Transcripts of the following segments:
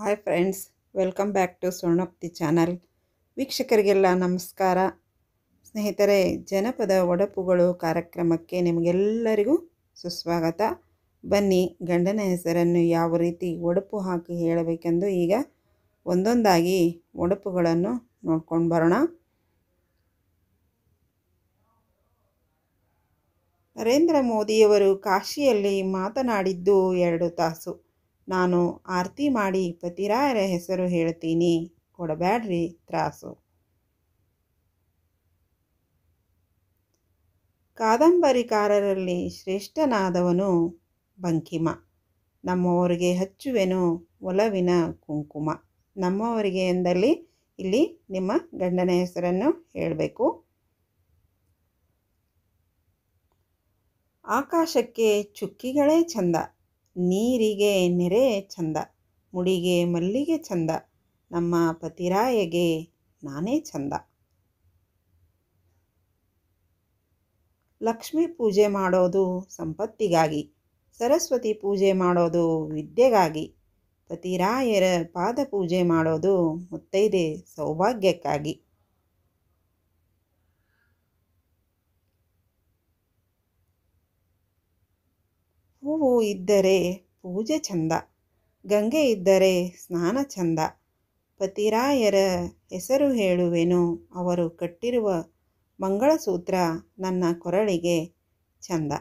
hi friends welcome back to Suvarnokti channel ವೀಕ್ಷಕರಿಗೆಲ್ಲ ನಮಸ್ಕಾರ ಸ್ನೇಹಿತರೆ ಜನಪದ ಒಡಪುಗಳು ಕಾರ್ಯಕ್ರಮಕ್ಕೆ ನಿಮಗೆಲ್ಲರಿಗೂ ಸುಸ್ವಾಗತ ಬನ್ನಿ ಗಂಡನ ಹೆಸರನ್ನು ಯಾವ ರೀತಿ ಒಡಪು ಹಾಕಿ ಹೇಳಬೇಕೆಂದು ಈಗ ಒಂದೊಂದಾಗಿ ಒಡಪುಗಳನ್ನು ನೋಡ್ಕೊಂಡು ಬರೋಣ ನರೇಂದ್ರ ಮೋದಿಯವರು ಕಾಶಿಯಲ್ಲಿ ಮಾತನಾಡಿದ್ದು ಎರಡು ತಾಸು ನಾನು ಆರತಿ ಮಾಡಿ ಪತಿರಾಯರ ಹೆಸರು ಹೇಳ್ತೀನಿ ಕೊಡಬೇಡ್ರಿ ತ್ರಾಸು ಕಾದಂಬರಿಕಾರರಲ್ಲಿ ಶ್ರೇಷ್ಠನಾದವನು ಬಂಕಿಮ ನಮ್ಮವರಿಗೆ ಹಚ್ಚುವೆನು ಒಲವಿನ ಕುಂಕುಮ ನಮ್ಮವರಿಗೆ ಎಂದಲ್ಲಿ ಇಲ್ಲಿ ನಿಮ್ಮ ಗಂಡನ ಹೆಸರನ್ನು ಹೇಳಬೇಕು ಆಕಾಶಕ್ಕೆ ಚುಕ್ಕಿಗಳೇ ಚಂದ ನೀರಿಗೆ ನೆರೆ ಚಂದ ಮುಡಿಗೆ ಮಲ್ಲಿಗೆ ಚಂದ ನಮ್ಮ ಪತಿರಾಯಗೆ ನಾನೇ ಚಂದ ಲಕ್ಷ್ಮೀ ಪೂಜೆ ಮಾಡೋದು ಸಂಪತ್ತಿಗಾಗಿ ಸರಸ್ವತಿ ಪೂಜೆ ಮಾಡೋದು ವಿದ್ಯೆಗಾಗಿ ಪತಿರಾಯರ ಪಾದ ಪೂಜೆ ಮಾಡೋದು ಮುತ್ತೈದೆ ಸೌಭಾಗ್ಯಕ್ಕಾಗಿ ಹೂವು ಇದ್ದರೆ ಪೂಜೆ ಚಂದ ಗಂಗೆ ಇದ್ದರೆ ಸ್ನಾನ ಚಂದ ಪತಿರಾಯರ ಹೆಸರು ಹೇಳುವೆನು ಅವರು ಕಟ್ಟಿರುವ ಮಂಗಳಸೂತ್ರ ನನ್ನ ಕೊರಳಿಗೆ ಚಂದ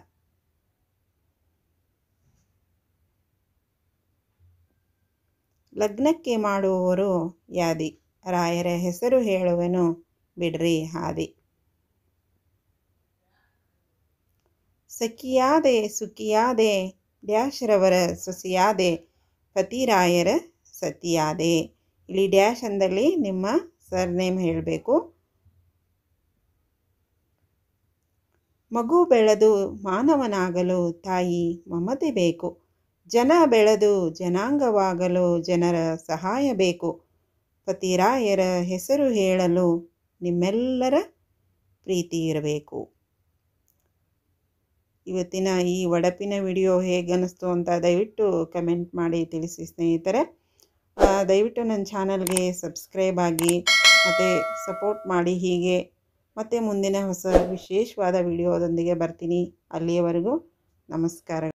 ಲಗ್ನಕ್ಕೆ ಮಾಡುವವರು ಯಾದಿ ರಾಯರ ಹೆಸರು ಹೇಳುವೆನು ಬಿಡ್ರಿ ಹಾದಿ ಸಖಿಯಾದೆ ಸುಖಿಯಾದೆ ಡ್ಯಾಶ್ರವರ ಸೊಸೆಯಾದೆ ಪತಿರಾಯರ ಸತಿಯಾದೆ ಇಲ್ಲಿ ಡ್ಯಾಶ್ ಅಂದಲ್ಲಿ ನಿಮ್ಮ ಸರ್ನೇಮ್ ಹೇಳಬೇಕು ಮಗು ಬೆಳೆದು ಮಾನವನಾಗಲು ತಾಯಿ ಮಮತೆ ಬೇಕು ಜನ ಬೆಳೆದು ಜನಾಂಗವಾಗಲು ಜನರ ಸಹಾಯ ಬೇಕು ಪತಿರಾಯರ ಹೆಸರು ಹೇಳಲು ನಿಮ್ಮೆಲ್ಲರ ಪ್ರೀತಿ ಇರಬೇಕು ಇವತ್ತಿನ ಈ ಒಡಪಿನ ವಿಡಿಯೋ ಹೇಗೆ ಅನ್ನಿಸ್ತು ಅಂತ ದಯವಿಟ್ಟು ಕಮೆಂಟ್ ಮಾಡಿ ತಿಳಿಸಿ ಸ್ನೇಹಿತರೆ ದಯವಿಟ್ಟು ನನ್ನ ಚಾನಲ್ಗೆ ಸಬ್ಸ್ಕ್ರೈಬ್ ಆಗಿ ಮತ್ತು ಸಪೋರ್ಟ್ ಮಾಡಿ ಹೀಗೆ ಮತ್ತು ಮುಂದಿನ ಹೊಸ ವಿಶೇಷವಾದ ವಿಡಿಯೋದೊಂದಿಗೆ ಬರ್ತೀನಿ ಅಲ್ಲಿಯವರೆಗೂ ನಮಸ್ಕಾರ